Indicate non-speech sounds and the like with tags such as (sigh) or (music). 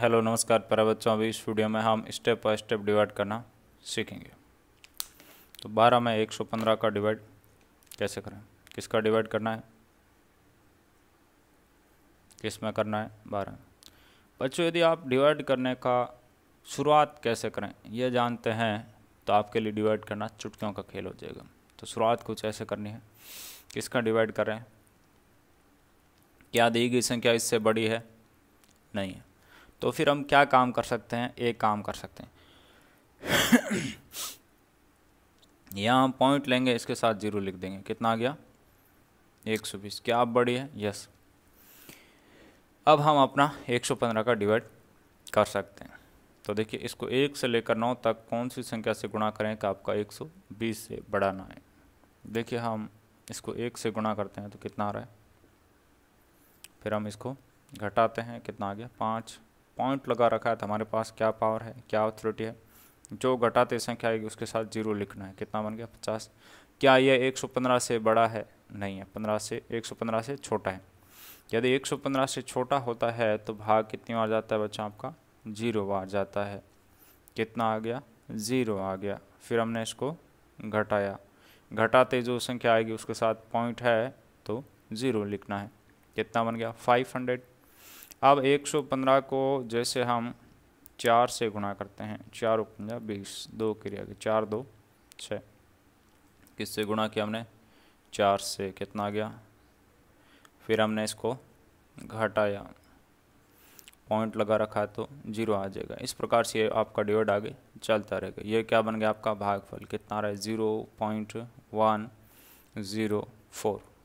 hello नमस्कार प्यारे बच्चों अभी इस वीडियो में हम स्टेप बाय स्टेप डिवाइड करना सीखेंगे तो बारह में एक सौ पंद्रह का डिवाइड कैसे करें किसका डिवाइड करना है किस में करना है बारह बच्चों यदि आप डिवाइड करने का शुरुआत कैसे करें यह जानते हैं तो आपके लिए डिवाइड करना चुटकियों का खेल हो जाएगा तो शुरुआत कुछ ऐसे करनी है किसका डिवाइड करें क्या दी गई संख्या इससे बड़ी है नहीं है तो फिर हम क्या काम कर सकते हैं एक काम कर सकते हैं (coughs) यहाँ हम पॉइंट लेंगे इसके साथ जीरो लिख देंगे कितना आ गया एक सौ बीस क्या आप बड़ी है यस अब हम अपना एक सौ पंद्रह का डिवाइड कर सकते हैं तो देखिए इसको एक से लेकर नौ तक कौन सी संख्या से गुणा करें कि आपका एक सौ बीस से बड़ा ना है देखिए हम इसको एक से गुणा करते हैं तो कितना आ रहा है फिर हम इसको घटाते हैं कितना आ गया पाँच पॉइंट लगा रखा है तो हमारे पास क्या पावर है क्या अथॉरिटी है जो घटाते संख्या आएगी उसके साथ जीरो लिखना है कितना बन गया पचास क्या यह पंद्रह से बड़ा है नहीं है पंद्रह से पंद्रह से छोटा है यदि पंद्रह से छोटा होता है तो भाग कितनी बार जाता है बच्चा आपका जीरो बार जाता है कितना आ गया ज़ीरो आ गया फिर हमने इसको घटाया घटाते जो संख्या आएगी उसके साथ पॉइंट है तो ज़ीरो लिखना है कितना बन गया फाइव हंड्रेड अब 115 को जैसे हम चार से गुणा करते हैं चार उपंजा बीस दो क्रिया के चार दो छः किससे गुणा किया हमने चार से कितना आ गया फिर हमने इसको घटाया पॉइंट लगा रखा तो जीरो आ जाएगा इस प्रकार से आपका डिवाइड आगे चलता रहेगा ये क्या बन गया आपका भागफल कितना रहा है zero point one zero four